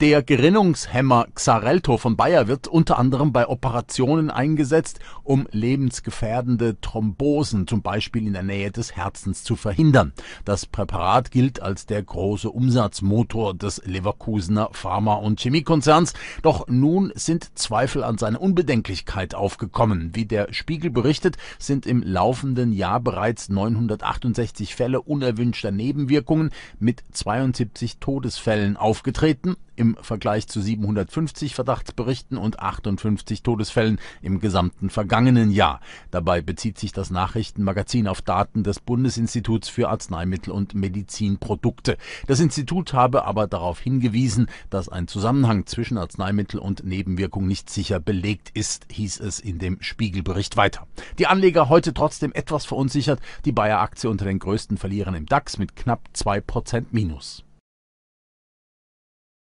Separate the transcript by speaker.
Speaker 1: Der Gerinnungshemmer Xarelto von Bayer wird unter anderem bei Operationen eingesetzt, um lebensgefährdende Thrombosen zum Beispiel in der Nähe des Herzens zu verhindern. Das Präparat gilt als der große Umsatzmotor des Leverkusener Pharma- und Chemiekonzerns, doch nun sind Zweifel an seiner Unbedenklichkeit aufgekommen. Wie der Spiegel berichtet, sind im laufenden Jahr bereits 968 Fälle unerwünschter Nebenwirkungen mit 72 Todesfällen aufgetreten im Vergleich zu 750 Verdachtsberichten und 58 Todesfällen im gesamten vergangenen Jahr. Dabei bezieht sich das Nachrichtenmagazin auf Daten des Bundesinstituts für Arzneimittel und Medizinprodukte. Das Institut habe aber darauf hingewiesen, dass ein Zusammenhang zwischen Arzneimittel und Nebenwirkung nicht sicher belegt ist, hieß es in dem Spiegelbericht weiter. Die Anleger heute trotzdem etwas verunsichert, die Bayer-Aktie unter den größten Verlierern im DAX mit knapp 2% Minus.